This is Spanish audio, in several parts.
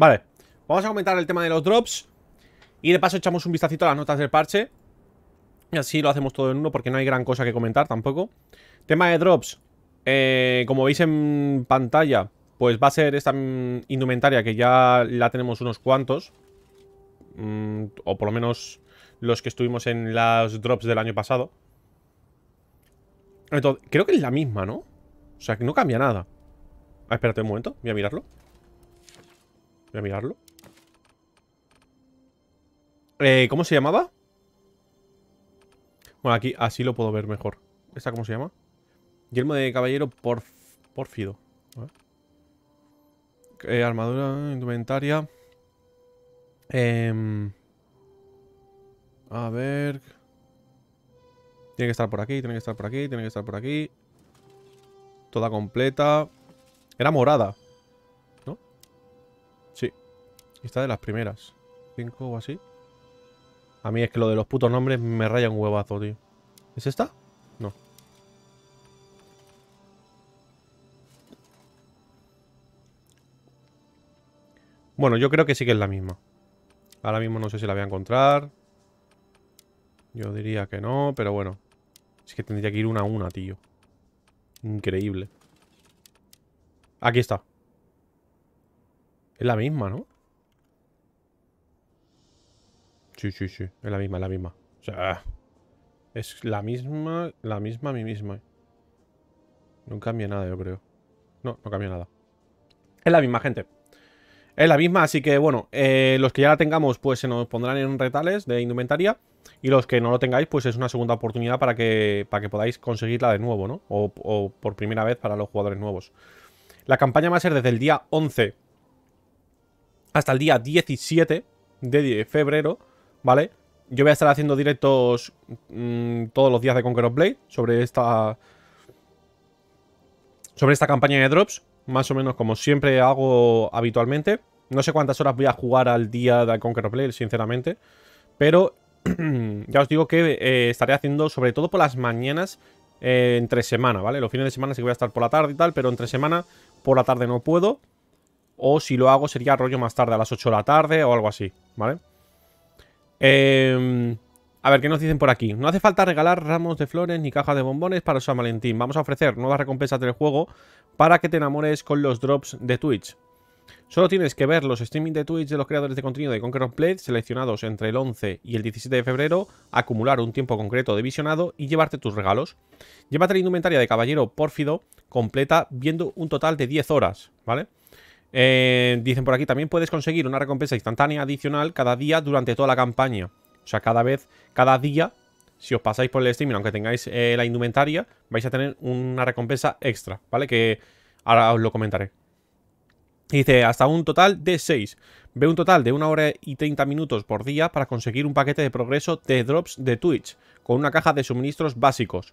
Vale, vamos a comentar el tema de los drops Y de paso echamos un vistacito a las notas del parche Y así lo hacemos todo en uno porque no hay gran cosa que comentar tampoco Tema de drops eh, Como veis en pantalla Pues va a ser esta indumentaria que ya la tenemos unos cuantos mm, O por lo menos los que estuvimos en las drops del año pasado creo que es la misma, ¿no? O sea, que no cambia nada ah, Espérate un momento, voy a mirarlo Voy a mirarlo. Eh, ¿Cómo se llamaba? Bueno, aquí así lo puedo ver mejor. ¿Esta cómo se llama? Yermo de caballero porfido. Eh, armadura, indumentaria. Em, a ver. Tiene que estar por aquí, tiene que estar por aquí, tiene que estar por aquí. Toda completa. Era morada. Esta de las primeras. Cinco o así. A mí es que lo de los putos nombres me raya un huevazo, tío. ¿Es esta? No. Bueno, yo creo que sí que es la misma. Ahora mismo no sé si la voy a encontrar. Yo diría que no, pero bueno. Es que tendría que ir una a una, tío. Increíble. Aquí está. Es la misma, ¿no? Sí, sí, sí. Es la misma, es la misma. O sea, ah. es la misma, la misma a mí misma. Eh. No cambia nada, yo creo. No, no cambia nada. Es la misma, gente. Es la misma, así que bueno, eh, los que ya la tengamos, pues se nos pondrán en retales de indumentaria. Y los que no lo tengáis, pues es una segunda oportunidad para que, para que podáis conseguirla de nuevo, ¿no? O, o por primera vez para los jugadores nuevos. La campaña va a ser desde el día 11 hasta el día 17 de febrero ¿vale? Yo voy a estar haciendo directos mm, todos los días de Conqueror Blade sobre esta... Sobre esta campaña de drops, más o menos como siempre hago habitualmente. No sé cuántas horas voy a jugar al día de Conqueror Blade, sinceramente. Pero ya os digo que eh, estaré haciendo, sobre todo por las mañanas, eh, entre semana, ¿vale? Los fines de semana sí que voy a estar por la tarde y tal, pero entre semana por la tarde no puedo. O si lo hago sería rollo más tarde, a las 8 de la tarde o algo así, ¿vale? vale Em, a ver, ¿qué nos dicen por aquí? No hace falta regalar ramos de flores ni cajas de bombones para San Valentín. Vamos a ofrecer nuevas recompensas del juego para que te enamores con los drops de Twitch. Solo tienes que ver los streaming de Twitch de los creadores de contenido de Conqueror Blade seleccionados entre el 11 y el 17 de febrero, acumular un tiempo concreto de visionado y llevarte tus regalos. Llévate la indumentaria de Caballero Pórfido completa viendo un total de 10 horas, ¿vale? Eh, dicen por aquí, también puedes conseguir una recompensa instantánea adicional cada día durante toda la campaña. O sea, cada vez, cada día, si os pasáis por el streaming, aunque tengáis eh, la indumentaria, vais a tener una recompensa extra, ¿vale? Que ahora os lo comentaré. dice, hasta un total de 6. Ve un total de 1 hora y 30 minutos por día para conseguir un paquete de progreso de drops de Twitch, con una caja de suministros básicos.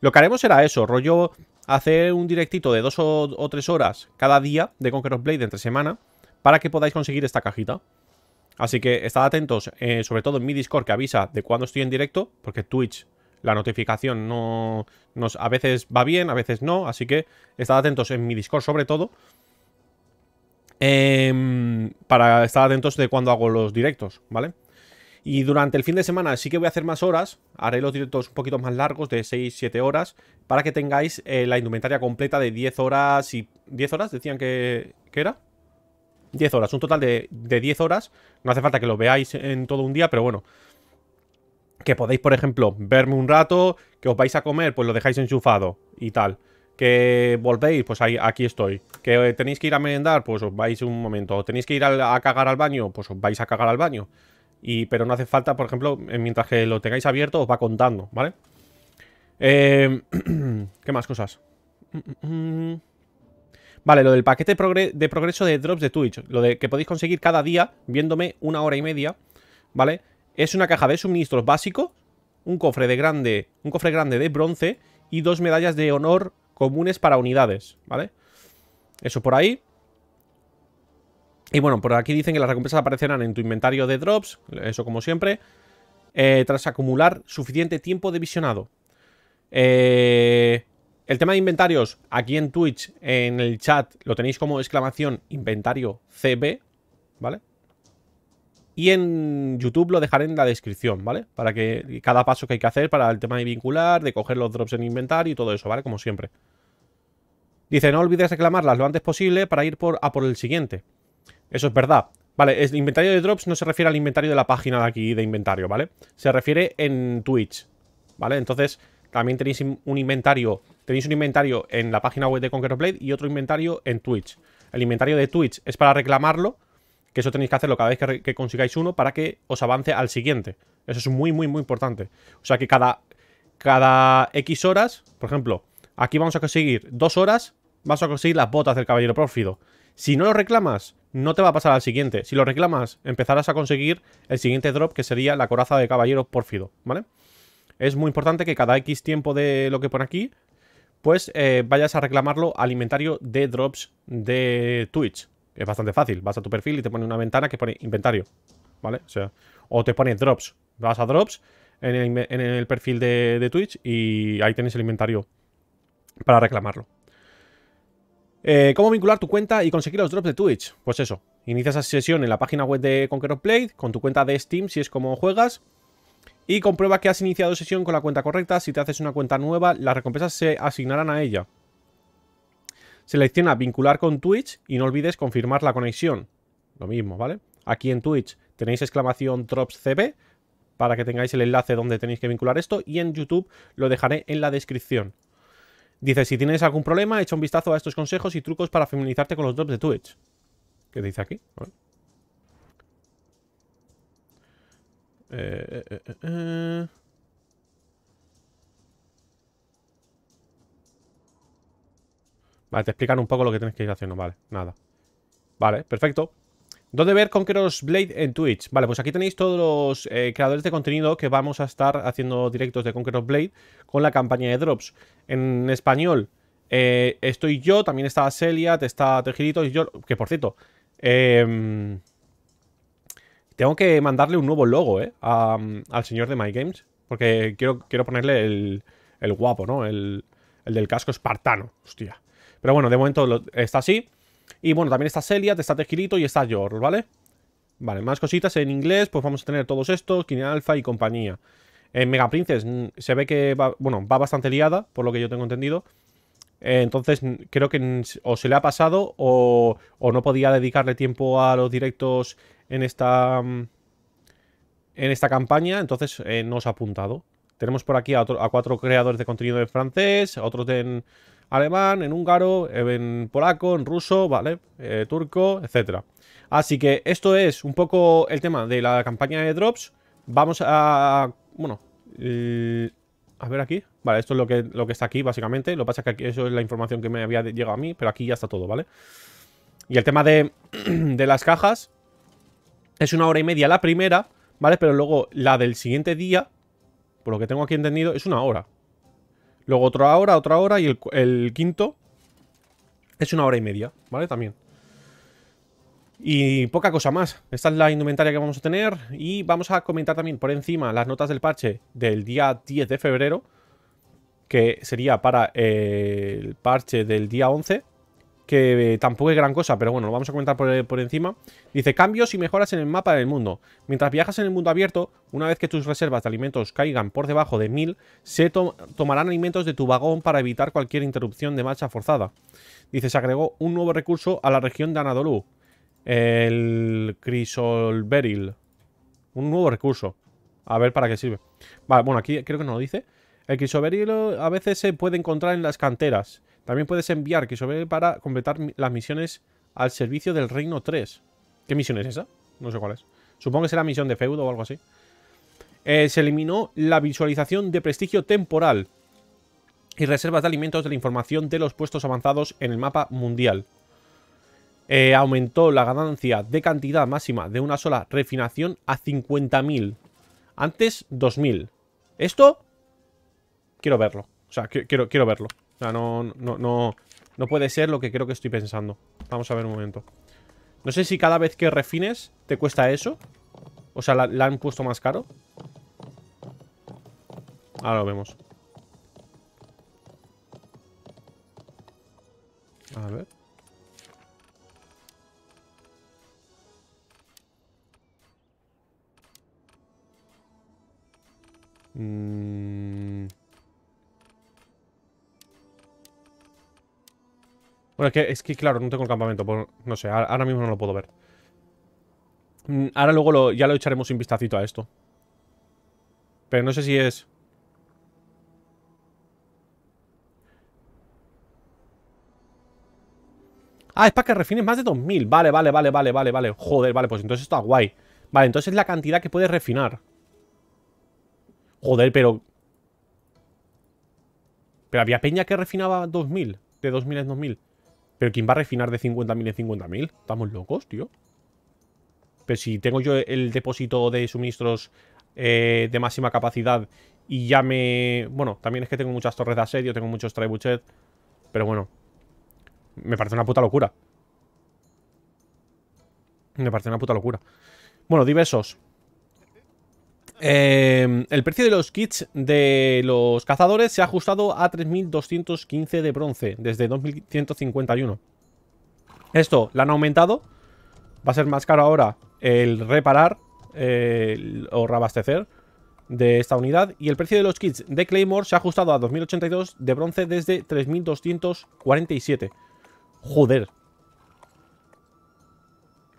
Lo que haremos será eso, rollo hacer un directito de dos o, tres horas cada día de Conqueror's Blade entre semana para que podáis conseguir esta cajita. Así que estad atentos, eh, sobre todo en mi Discord que avisa de cuando estoy en directo, porque Twitch la notificación no a veces va bien, a veces no, así que estad atentos en mi Discord sobre todo. Em, para estar atentos de cuando hago los directos, ¿vale? Y durante el fin de semana sí que voy a hacer más horas, haré los directos un poquito más largos, de 6-7 horas, para que tengáis eh, la indumentaria completa de 10 horas y... ¿10 horas? Decían que, era. 10 horas, un total de, 10 horas. No hace falta que lo veáis en todo un día, pero bueno, que podéis, por ejemplo, verme un rato, que os vais a comer, pues lo dejáis enchufado y tal. Que volvéis, pues ahí, aquí estoy. Que tenéis que ir a merendar, pues os vais un momento. Tenéis que ir a, a cagar al baño, pues os vais a cagar al baño pero no hace falta, por ejemplo, eh, mientras que lo tengáis abierto os va contando, ¿vale? Em, ¿Qué más cosas? Vale, lo del paquete de progreso de drops de Twitch. Lo de que podéis conseguir cada día viéndome una hora y media, ¿vale? Es una caja de suministros básicos, un cofre de grande, un cofre grande de bronce y dos medallas de honor comunes para unidades, ¿vale? Eso por ahí. Y bueno, por aquí dicen que las recompensas aparecerán en tu inventario de drops, eso como siempre, eh, tras acumular suficiente tiempo de visionado. Eh, el tema de inventarios, aquí en Twitch, en el chat, lo tenéis como exclamación inventario CB, ¿vale? Y en YouTube lo dejaré en la descripción, ¿vale? Para que cada paso que hay que hacer para el tema de vincular, de coger los drops en inventario y todo eso, ¿vale? Como siempre. Dice, no olvides reclamarlas lo antes posible para ir a por el siguiente. Eso es verdad. Vale, el inventario de drops no se refiere al inventario de la página de aquí de inventario, ¿vale? Se refiere en Twitch, ¿vale? Entonces, también tenéis un inventario. Tenéis un inventario en la página web de Conqueror Blade y otro inventario en Twitch. El inventario de Twitch es para reclamarlo, que eso tenéis que hacerlo cada vez que, consigáis uno para que os avance al siguiente. Eso es muy, muy, muy importante. O sea que cada, cada X horas, por ejemplo, aquí vamos a conseguir dos horas, vamos a conseguir las botas del Caballero Prófido. Si no lo reclamas, no te va a pasar al siguiente. Si lo reclamas, empezarás a conseguir el siguiente drop, que sería la coraza de caballero pórfido, ¿vale? Es muy importante que cada X tiempo de lo que pone aquí, pues eh, vayas a reclamarlo al inventario de drops de Twitch. Es bastante fácil. Vas a tu perfil y te pone una ventana que pone inventario, ¿vale? O sea, o te pone drops. Vas a drops en el, perfil de, Twitch y ahí tienes el inventario para reclamarlo. Eh, ¿Cómo vincular tu cuenta y conseguir los drops de Twitch? Pues eso, inicias esa sesión en la página web de Conqueror Play, con tu cuenta de Steam si es como juegas, y comprueba que has iniciado sesión con la cuenta correcta. Si te haces una cuenta nueva, las recompensas se asignarán a ella. Selecciona vincular con Twitch y no olvides confirmar la conexión. Lo mismo, ¿vale? Aquí en Twitch tenéis exclamación drops CB para que tengáis el enlace donde tenéis que vincular esto y en YouTube lo dejaré en la descripción. Dice, si tienes algún problema, echa un vistazo a estos consejos y trucos para feminizarte con los drops de Twitch. ¿Qué dice aquí? Eh, eh, eh, vale, te explican un poco lo que tienes que ir haciendo. Vale, nada. Vale, perfecto. ¿Dónde ver Conqueror's Blade en Twitch? Vale, pues aquí tenéis todos los eh, creadores de contenido que vamos a estar haciendo directos de Conqueror's Blade con la campaña de drops. En español eh, estoy yo, también está Celia, está Tejirito y yo, que por cierto, em, tengo que mandarle un nuevo logo eh, al señor de MyGames porque quiero, quiero ponerle el, el guapo, ¿no? El, el, del casco espartano, hostia. Pero bueno, de momento está así. Y bueno, también está Celia, está Tequilito y está Yor, ¿vale? Vale, más cositas en inglés, pues vamos a tener todos estos, Kine Alpha y compañía. En Mega Princess mm, se ve que va, bueno, va bastante liada, por lo que yo tengo entendido. Eh, entonces creo que o se le ha pasado o, no podía dedicarle tiempo a los directos en esta, mm, en esta campaña, entonces eh, no os ha apuntado. Tenemos por aquí a, cuatro creadores de contenido en francés, otros de, en, alemán, en húngaro, eh, en polaco, en ruso, ¿vale? Eh, turco, etcétera. Así que esto es un poco el tema de la campaña de drops. Vamos a... Bueno... Eh, a ver aquí. Vale, esto es lo que, lo que está aquí, básicamente. Lo que pasa es que eso es la información que me había llegado a mí, pero aquí ya está todo, ¿vale? Y el tema de, de las cajas es una hora y media la primera, ¿vale? Pero luego la del siguiente día, por lo que tengo aquí entendido, es una hora. Luego otra hora, otra hora y el, quinto es una hora y media, ¿vale? También. Y poca cosa más. Esta es la indumentaria que vamos a tener. Y vamos a comentar también por encima las notas del parche del día 10 de febrero. Que sería para el parche del día 11 que eh, tampoco es gran cosa, pero bueno, lo vamos a comentar eh, por, encima. Dice, cambios y mejoras en el mapa del mundo. Mientras viajas en el mundo abierto, una vez que tus reservas de alimentos caigan por debajo de 1000, se tomarán alimentos de tu vagón para evitar cualquier interrupción de marcha forzada. Dice, se agregó un nuevo recurso a la región de Anadolu, el Crisolberil. Un nuevo recurso. A ver para qué sirve. Vale, bueno, aquí creo que no lo dice. El crisoberil a veces se puede encontrar en las canteras. También puedes enviar que sobre para completar las misiones al servicio del Reino 3. ¿Qué misión es esa? No sé cuál es. Supongo que será misión de feudo o algo así. Eh, se eliminó la visualización de prestigio temporal y reservas de alimentos de la información de los puestos avanzados en el mapa mundial. Eh, aumentó la ganancia de cantidad máxima de una sola refinación a 50.000. Antes 2.000. Esto quiero verlo. O sea, quiero, quiero verlo. O sea, no, no, no, no puede ser lo que creo que estoy pensando. Vamos a ver un momento. No sé si cada vez que refines te cuesta eso. O sea, la, la han puesto más caro. Ahora lo vemos. A ver. Mmm... Bueno, es que, claro, no tengo el campamento. Pues, no sé, ahora, mismo no lo puedo ver. Mm, ahora luego ya lo echaremos un vistacito a esto. Pero no sé si es... Ah, es para que refines más de 2000. Vale, vale, vale, vale, vale, vale. Joder, vale, pues entonces está guay. Vale, entonces es la cantidad que puedes refinar. Joder, pero... Pero había peña que refinaba 2000. De 2000 en 2000. ¿Pero quién va a refinar de 50.000 en 50.000? ¿Estamos locos, tío? Pero si tengo yo el depósito de suministros eh, de máxima capacidad y ya me... Bueno, también es que tengo muchas torres de asedio, tengo muchos trebuchet, pero bueno. Me parece una puta locura. Me parece una puta locura. Bueno, diversos. Em, el precio de los kits de los cazadores se ha ajustado a 3.215 de bronce desde 2.151. Esto la han aumentado. Va a ser más caro ahora el reparar o reabastecer de esta unidad. Y el precio de los kits de Claymore se ha ajustado a 2.082 de bronce desde 3.247. Joder.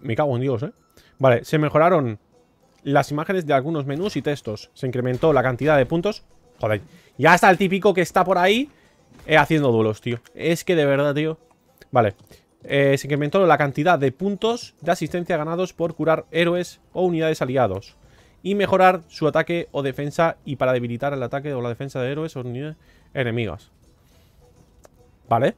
Me cago en Dios, ¿eh? Vale, se mejoraron las imágenes de algunos menús y textos. Se incrementó la cantidad de puntos. Joder, ya está el típico que está por ahí eh, haciendo duelos, tío. Es que de verdad, tío. Vale. Eh, se incrementó la cantidad de puntos de asistencia ganados por curar héroes o unidades aliados. Y mejorar su ataque o defensa y para debilitar el ataque o la defensa de héroes o unidades enemigas. Vale.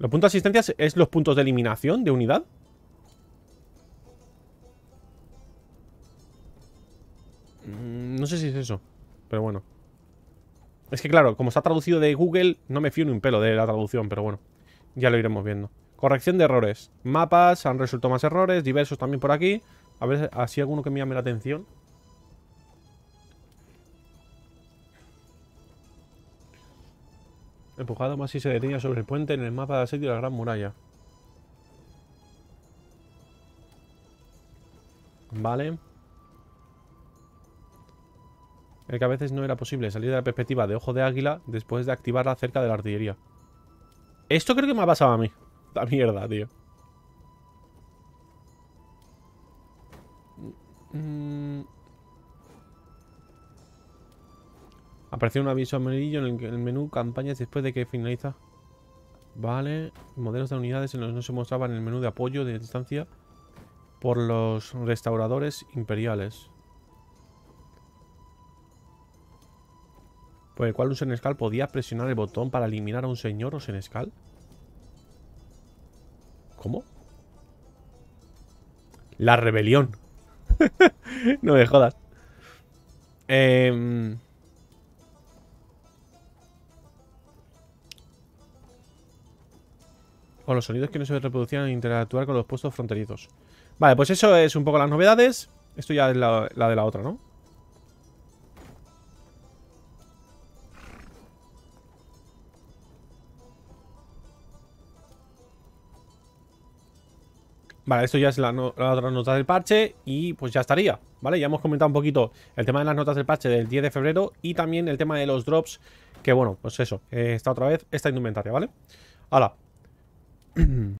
¿Los puntos de asistencia es los puntos de eliminación de unidad? Mm, no sé si es eso, pero bueno. Es que claro, como está traducido de Google, no me fío ni un pelo de la traducción, pero bueno. Ya lo iremos viendo. Corrección de errores. Mapas, han resultado más errores, diversos también por aquí. A ver, así alguno que me llame la atención. Empujado más si se detenía sobre el puente en el mapa de asedio de la Gran Muralla. Vale el que a veces no era posible salir de la perspectiva de ojo de águila después de activarla cerca de la artillería. Esto creo que me ha pasado a mí. La mierda, tío. Mm. Apareció un aviso amarillo en el, menú campañas después de que finaliza. Vale, modelos de unidades en los que no se mostraban en el menú de apoyo de distancia por los restauradores imperiales. por el cual un senescal podía presionar el botón para eliminar a un señor o senescal. ¿Cómo? La rebelión. no me jodas. Eh... Em, con los sonidos que no se reproducían al interactuar con los puestos fronterizos. Vale, pues eso es un poco las novedades. Esto ya es la de la otra, ¿no? Vale, esto ya es la, otra nota del parche y pues ya estaría, ¿vale? Ya hemos comentado un poquito el tema de las notas del parche del 10 de febrero y también el tema de los drops, que bueno, pues eso, eh, está otra vez esta indumentaria, ¿vale? Ahora.